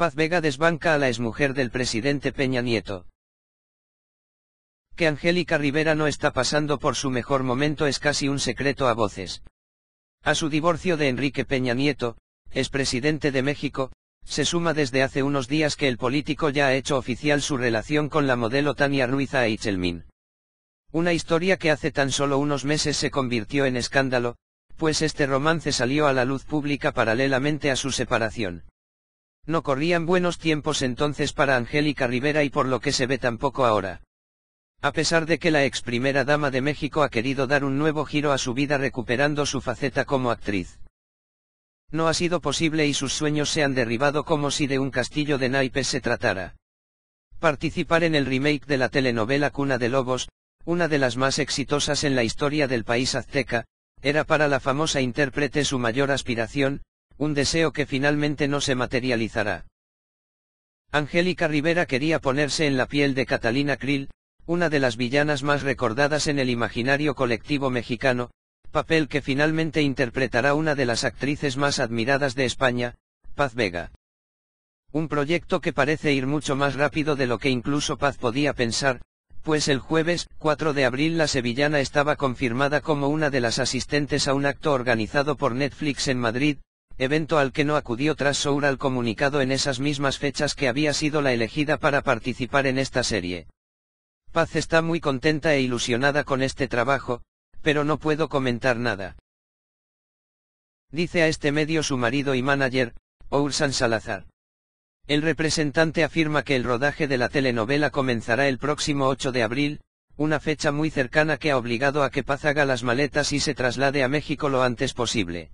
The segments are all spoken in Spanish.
Paz Vega desbanca a la exmujer del presidente Peña Nieto. Que Angélica Rivera no está pasando por su mejor momento es casi un secreto a voces. A su divorcio de Enrique Peña Nieto, expresidente de México, se suma desde hace unos días que el político ya ha hecho oficial su relación con la modelo Tania Ruiz Aichelmin. Una historia que hace tan solo unos meses se convirtió en escándalo, pues este romance salió a la luz pública paralelamente a su separación. No corrían buenos tiempos entonces para Angélica Rivera y por lo que se ve tampoco ahora. A pesar de que la ex primera dama de México ha querido dar un nuevo giro a su vida recuperando su faceta como actriz. No ha sido posible y sus sueños se han derribado como si de un castillo de naipes se tratara. Participar en el remake de la telenovela Cuna de Lobos, una de las más exitosas en la historia del país azteca, era para la famosa intérprete su mayor aspiración, un deseo que finalmente no se materializará. Angélica Rivera quería ponerse en la piel de Catalina Krill, una de las villanas más recordadas en el imaginario colectivo mexicano, papel que finalmente interpretará una de las actrices más admiradas de España, Paz Vega. Un proyecto que parece ir mucho más rápido de lo que incluso Paz podía pensar, pues el jueves 4 de abril la sevillana estaba confirmada como una de las asistentes a un acto organizado por Netflix en Madrid, evento al que no acudió tras Sour al comunicado en esas mismas fechas que había sido la elegida para participar en esta serie. Paz está muy contenta e ilusionada con este trabajo, pero no puedo comentar nada. Dice a este medio su marido y manager, Oursan Salazar. El representante afirma que el rodaje de la telenovela comenzará el próximo 8 de abril, una fecha muy cercana que ha obligado a que Paz haga las maletas y se traslade a México lo antes posible.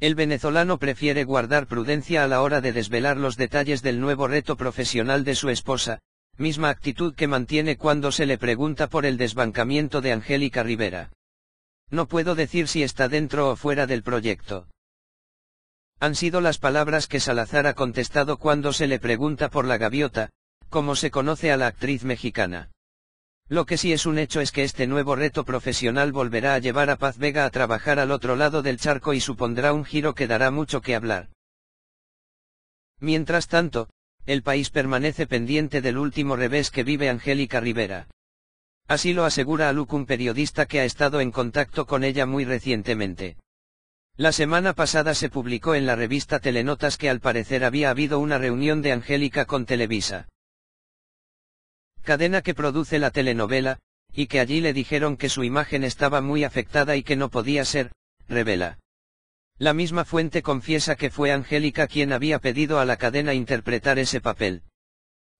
El venezolano prefiere guardar prudencia a la hora de desvelar los detalles del nuevo reto profesional de su esposa, misma actitud que mantiene cuando se le pregunta por el desbancamiento de Angélica Rivera. No puedo decir si está dentro o fuera del proyecto. Han sido las palabras que Salazar ha contestado cuando se le pregunta por la gaviota, como se conoce a la actriz mexicana. Lo que sí es un hecho es que este nuevo reto profesional volverá a llevar a Paz Vega a trabajar al otro lado del charco y supondrá un giro que dará mucho que hablar. Mientras tanto, el país permanece pendiente del último revés que vive Angélica Rivera. Así lo asegura a un periodista que ha estado en contacto con ella muy recientemente. La semana pasada se publicó en la revista Telenotas que al parecer había habido una reunión de Angélica con Televisa cadena que produce la telenovela, y que allí le dijeron que su imagen estaba muy afectada y que no podía ser, revela. La misma fuente confiesa que fue Angélica quien había pedido a la cadena interpretar ese papel.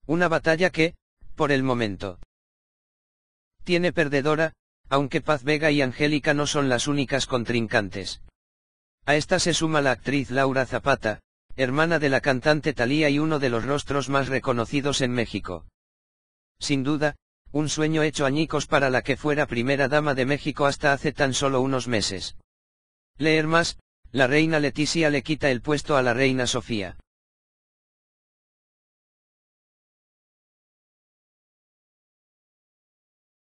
Una batalla que, por el momento, tiene perdedora, aunque Paz Vega y Angélica no son las únicas contrincantes. A esta se suma la actriz Laura Zapata, hermana de la cantante Talía y uno de los rostros más reconocidos en México sin duda, un sueño hecho añicos para la que fuera primera dama de México hasta hace tan solo unos meses. Leer más, la reina Leticia le quita el puesto a la reina Sofía.